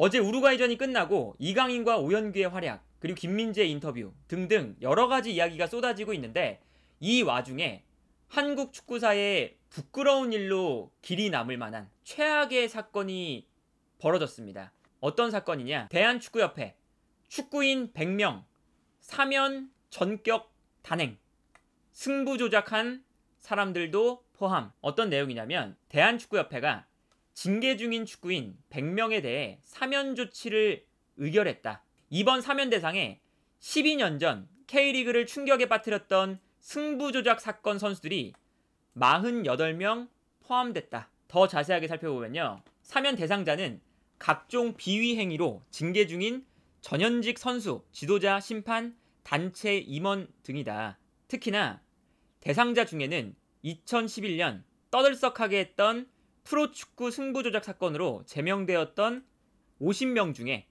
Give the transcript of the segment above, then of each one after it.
어제 우루과이전이 끝나고 이강인과 오현규의 활약, 그리고 김민재의 인터뷰 등등 여러 가지 이야기가 쏟아지고 있는데 이 와중에 한국 축구사에 부끄러운 일로 길이 남을 만한 최악의 사건이 벌어졌습니다. 어떤 사건이냐? 대한축구협회 축구인 100명 사면 전격 단행 승부 조작한 사람들도 포함. 어떤 내용이냐면 대한축구협회가 징계 중인 축구인 100명에 대해 사면 조치를 의결했다. 이번 사면 대상에 12년 전 K리그를 충격에 빠뜨렸던 승부조작 사건 선수들이 48명 포함됐다. 더 자세하게 살펴보면요. 사면 대상자는 각종 비위 행위로 징계 중인 전현직 선수, 지도자, 심판, 단체 임원 등이다. 특히나 대상자 중에는 2011년 떠들썩하게 했던 프로축구 승부 조작 사건으로 제명되었던 50명 중에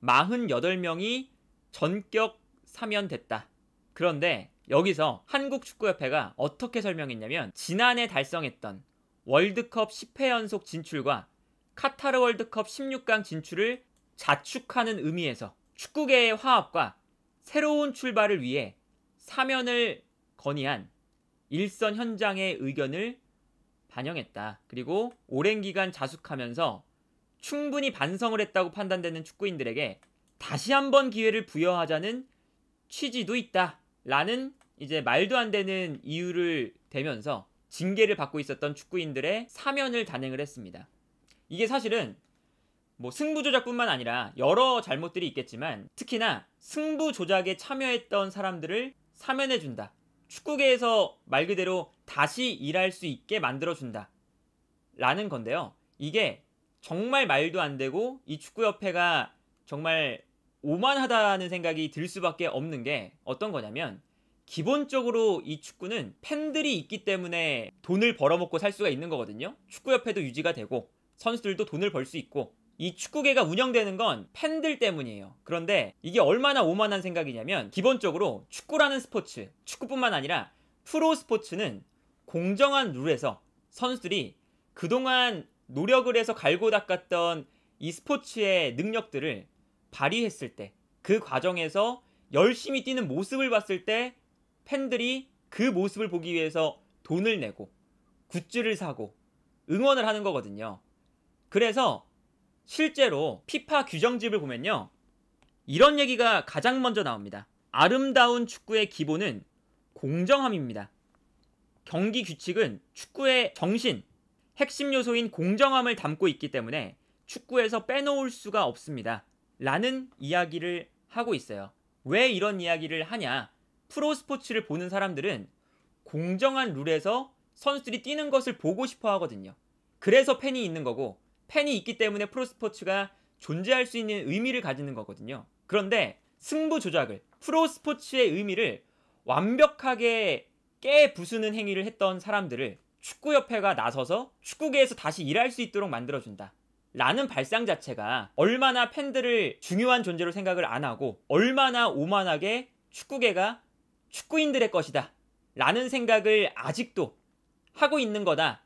48명이 전격 사면됐다. 그런데 여기서 한국축구협회가 어떻게 설명했냐면 지난해 달성했던 월드컵 10회 연속 진출과 카타르 월드컵 16강 진출을 자축하는 의미에서 축구계의 화합과 새로운 출발을 위해 사면을 건의한 일선 현장의 의견을 반영했다. 그리고 오랜 기간 자숙하면서 충분히 반성을 했다고 판단되는 축구인들에게 다시 한번 기회를 부여하자는 취지도 있다. 라는 이제 말도 안 되는 이유를 대면서 징계를 받고 있었던 축구인들의 사면을 단행을 했습니다. 이게 사실은 뭐 승부 조작뿐만 아니라 여러 잘못들이 있겠지만 특히나 승부 조작에 참여했던 사람들을 사면해 준다. 축구계에서 말 그대로 다시 일할 수 있게 만들어준다. 라는 건데요. 이게 정말 말도 안 되고 이 축구협회가 정말 오만하다는 생각이 들 수밖에 없는 게 어떤 거냐면 기본적으로 이 축구는 팬들이 있기 때문에 돈을 벌어먹고 살 수가 있는 거거든요. 축구협회도 유지가 되고 선수들도 돈을 벌 수 있고 이 축구계가 운영되는 건 팬들 때문이에요. 그런데 이게 얼마나 오만한 생각이냐면 기본적으로 축구라는 스포츠, 축구뿐만 아니라 프로 스포츠는 공정한 룰에서 선수들이 그동안 노력을 해서 갈고 닦았던 이 스포츠의 능력들을 발휘했을 때 그 과정에서 열심히 뛰는 모습을 봤을 때 팬들이 그 모습을 보기 위해서 돈을 내고 굿즈를 사고 응원을 하는 거거든요. 그래서 실제로 피파 규정집을 보면요. 이런 얘기가 가장 먼저 나옵니다. 아름다운 축구의 기본은 공정함입니다. 경기 규칙은 축구의 정신, 핵심 요소인 공정함을 담고 있기 때문에 축구에서 빼놓을 수가 없습니다. 라는 이야기를 하고 있어요. 왜 이런 이야기를 하냐? 프로 스포츠를 보는 사람들은 공정한 룰에서 선수들이 뛰는 것을 보고 싶어 하거든요. 그래서 팬이 있는 거고 팬이 있기 때문에 프로스포츠가 존재할 수 있는 의미를 가지는 거거든요. 그런데 승부 조작을 프로스포츠의 의미를 완벽하게 깨 부수는 행위를 했던 사람들을 축구협회가 나서서 축구계에서 다시 일할 수 있도록 만들어준다. 라는 발상 자체가 얼마나 팬들을 중요한 존재로 생각을 안 하고 얼마나 오만하게 축구계가 축구인들의 것이다. 라는 생각을 아직도 하고 있는 거다.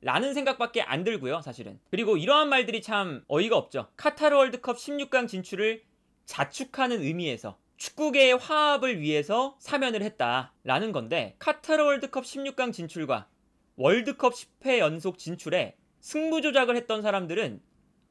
라는 생각밖에 안 들고요, 사실은. 그리고 이러한 말들이 참 어이가 없죠. 카타르 월드컵 16강 진출을 자축하는 의미에서 축구계의 화합을 위해서 사면을 했다라는 건데 카타르 월드컵 16강 진출과 월드컵 10회 연속 진출에 승부 조작을 했던 사람들은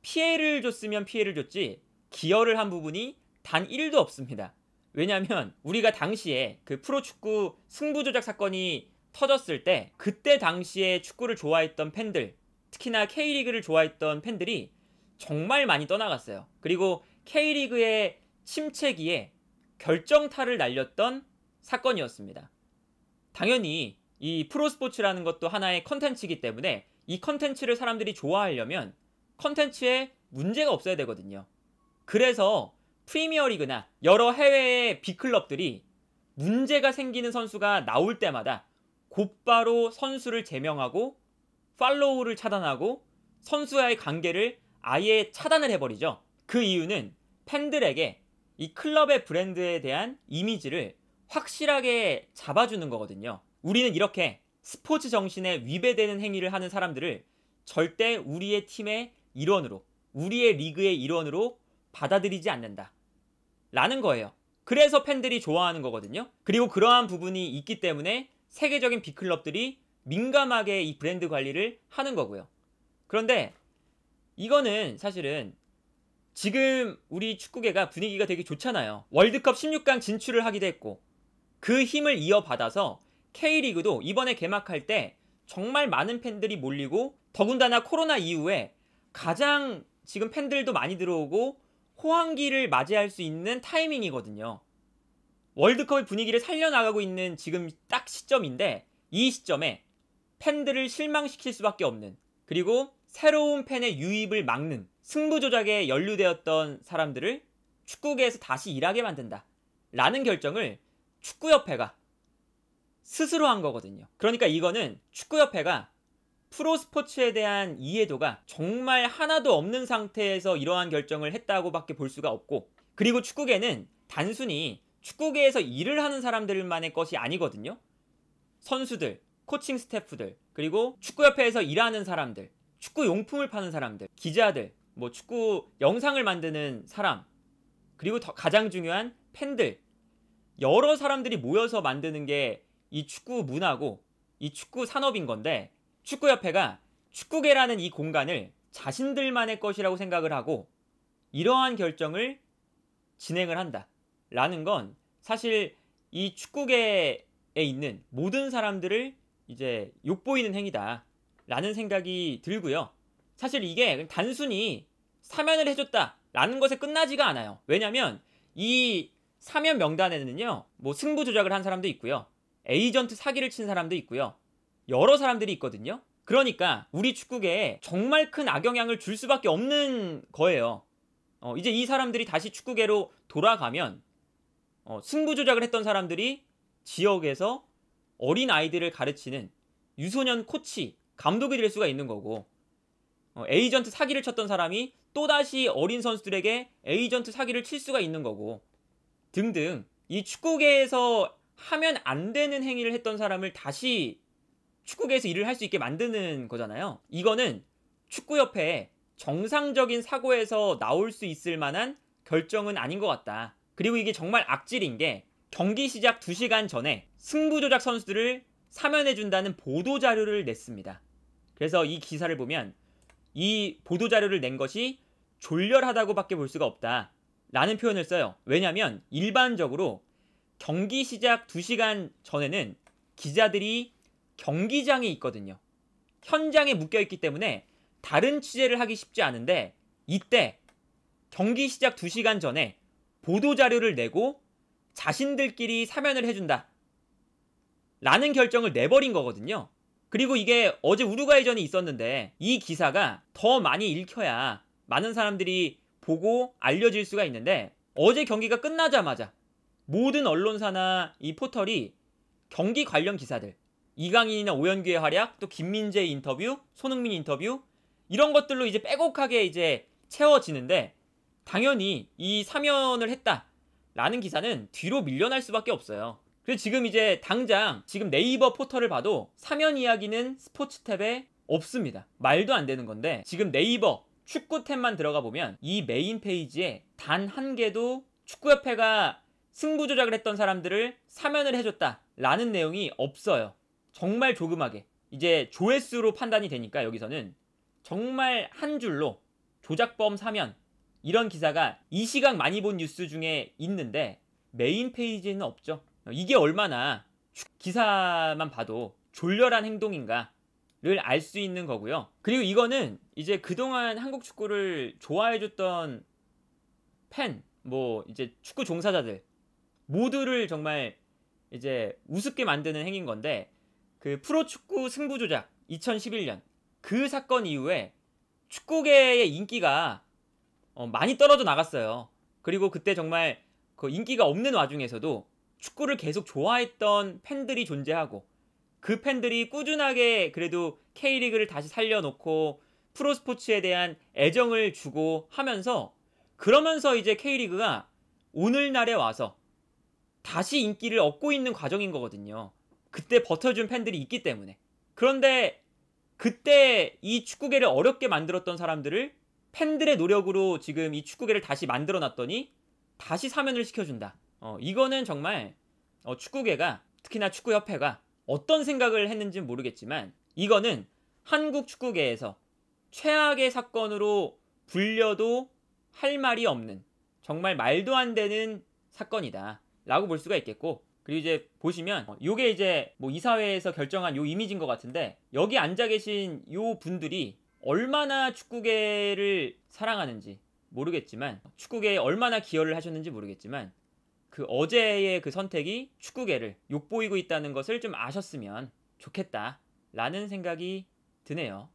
피해를 줬으면 피해를 줬지 기여를 한 부분이 단 1도 없습니다. 왜냐하면 우리가 당시에 그 프로축구 승부 조작 사건이 터졌을 때 그때 당시에 축구를 좋아했던 팬들 특히나 K리그를 좋아했던 팬들이 정말 많이 떠나갔어요. 그리고 K리그의 침체기에 결정타를 날렸던 사건이었습니다. 당연히 이 프로스포츠라는 것도 하나의 컨텐츠이기 때문에 이 컨텐츠를 사람들이 좋아하려면 컨텐츠에 문제가 없어야 되거든요. 그래서 프리미어리그나 여러 해외의 B클럽들이 문제가 생기는 선수가 나올 때마다 곧바로 선수를 제명하고 팔로우를 차단하고 선수와의 관계를 아예 차단을 해버리죠. 그 이유는 팬들에게 이 클럽의 브랜드에 대한 이미지를 확실하게 잡아주는 거거든요. 우리는 이렇게 스포츠 정신에 위배되는 행위를 하는 사람들을 절대 우리의 팀의 일원으로, 우리의 리그의 일원으로 받아들이지 않는다. 라는 거예요. 그래서 팬들이 좋아하는 거거든요. 그리고 그러한 부분이 있기 때문에 세계적인 빅클럽들이 민감하게 이 브랜드 관리를 하는 거고요. 그런데 이거는 사실은 지금 우리 축구계가 분위기가 되게 좋잖아요. 월드컵 16강 진출을 하기도 했고 그 힘을 이어받아서 K리그도 이번에 개막할 때 정말 많은 팬들이 몰리고 더군다나 코로나 이후에 가장 지금 팬들도 많이 들어오고 호황기를 맞이할 수 있는 타이밍이거든요. 월드컵의 분위기를 살려나가고 있는 지금 딱 시점인데 이 시점에 팬들을 실망시킬 수밖에 없는 그리고 새로운 팬의 유입을 막는 승부 조작에 연루되었던 사람들을 축구계에서 다시 일하게 만든다 라는 결정을 축구협회가 스스로 한 거거든요. 그러니까 이거는 축구협회가 프로스포츠에 대한 이해도가 정말 하나도 없는 상태에서 이러한 결정을 했다고밖에 볼 수가 없고 그리고 축구계는 단순히 축구계에서 일을 하는 사람들만의 것이 아니거든요. 선수들, 코칭 스태프들, 그리고 축구협회에서 일하는 사람들, 축구 용품을 파는 사람들, 기자들, 뭐 축구 영상을 만드는 사람, 그리고 가장 중요한 팬들. 여러 사람들이 모여서 만드는 게 이 축구 문화고 이 축구 산업인 건데 축구협회가 축구계라는 이 공간을 자신들만의 것이라고 생각을 하고 이러한 결정을 진행을 한다. 라는 건 사실 이 축구계에 있는 모든 사람들을 이제 욕보이는 행위다. 라는 생각이 들고요. 사실 이게 단순히 사면을 해줬다. 라는 것에 끝나지가 않아요. 왜냐면 하이 사면 명단에는요, 뭐 승부 조작을 한 사람도 있고요. 에이전트 사기를 친 사람도 있고요. 여러 사람들이 있거든요. 그러니까 우리 축구계에 정말 큰 악영향을 줄 수밖에 없는 거예요. 어, 이제 이 사람들이 다시 축구계로 돌아가면 어, 승부 조작을 했던 사람들이 지역에서 어린 아이들을 가르치는 유소년 코치, 감독이 될 수가 있는 거고 어, 에이전트 사기를 쳤던 사람이 또다시 어린 선수들에게 에이전트 사기를 칠 수가 있는 거고 등등 이 축구계에서 하면 안 되는 행위를 했던 사람을 다시 축구계에서 일을 할 수 있게 만드는 거잖아요. 이거는 축구협회에 정상적인 사고에서 나올 수 있을 만한 결정은 아닌 것 같다. 그리고 이게 정말 악질인 게 경기 시작 2시간 전에 승부조작 선수들을 사면해준다는 보도자료를 냈습니다. 그래서 이 기사를 보면 이 보도자료를 낸 것이 졸렬하다고밖에 볼 수가 없다. 라는 표현을 써요. 왜냐면 하 일반적으로 경기 시작 2시간 전에는 기자들이 경기장에 있거든요. 현장에 묶여 있기 때문에 다른 취재를 하기 쉽지 않은데 이때 경기 시작 2시간 전에 보도 자료를 내고 자신들끼리 사면을 해준다. 라는 결정을 내버린 거거든요. 그리고 이게 어제 우루과이전이 있었는데 이 기사가 더 많이 읽혀야 많은 사람들이 보고 알려질 수가 있는데 어제 경기가 끝나자마자 모든 언론사나 이 포털이 경기 관련 기사들 이강인이나 오연규의 활약 또 김민재 인터뷰 손흥민 인터뷰 이런 것들로 이제 빼곡하게 이제 채워지는데 당연히 이 사면을 했다라는 기사는 뒤로 밀려날 수밖에 없어요. 그래서 지금 이제 당장 지금 네이버 포털을 봐도 사면 이야기는 스포츠 탭에 없습니다. 말도 안 되는 건데 지금 네이버 축구 탭만 들어가 보면 이 메인 페이지에 단 한 개도 축구협회가 승부 조작을 했던 사람들을 사면을 해줬다 라는 내용이 없어요. 정말 조그맣게 이제 조회수로 판단이 되니까 여기서는 정말 한 줄로 조작범 사면 이런 기사가 이 시각 많이 본 뉴스 중에 있는데 메인 페이지에는 없죠. 이게 얼마나 기사만 봐도 졸렬한 행동인가를 알 수 있는 거고요. 그리고 이거는 이제 그동안 한국 축구를 좋아해줬던 팬, 뭐 이제 축구 종사자들 모두를 정말 이제 우습게 만드는 행인 건데 그 프로축구 승부조작 2011년 그 사건 이후에 축구계의 인기가 어, 많이 떨어져 나갔어요. 그리고 그때 정말 그 인기가 없는 와중에서도 축구를 계속 좋아했던 팬들이 존재하고 그 팬들이 꾸준하게 그래도 K리그를 다시 살려놓고 프로스포츠에 대한 애정을 주고 하면서 그러면서 이제 K리그가 오늘날에 와서 다시 인기를 얻고 있는 과정인 거거든요. 그때 버텨준 팬들이 있기 때문에. 그런데 그때 이 축구계를 어렵게 만들었던 사람들을 팬들의 노력으로 지금 이 축구계를 다시 만들어 놨더니 다시 사면을 시켜준다. 어, 이거는 정말 어, 축구계가 특히나 축구협회가 어떤 생각을 했는지는 모르겠지만 이거는 한국 축구계에서 최악의 사건으로 불려도 할 말이 없는 정말 말도 안 되는 사건이다 라고 볼 수가 있겠고 그리고 이제 보시면 어, 요게 이제 뭐 이사회에서 결정한 요 이미지인 것 같은데 여기 앉아 계신 요 분들이 얼마나 축구계를 사랑하는지 모르겠지만 축구계에 얼마나 기여를 하셨는지 모르겠지만 그 어제의 그 선택이 축구계를 욕보이고 있다는 것을 좀 아셨으면 좋겠다라는 생각이 드네요.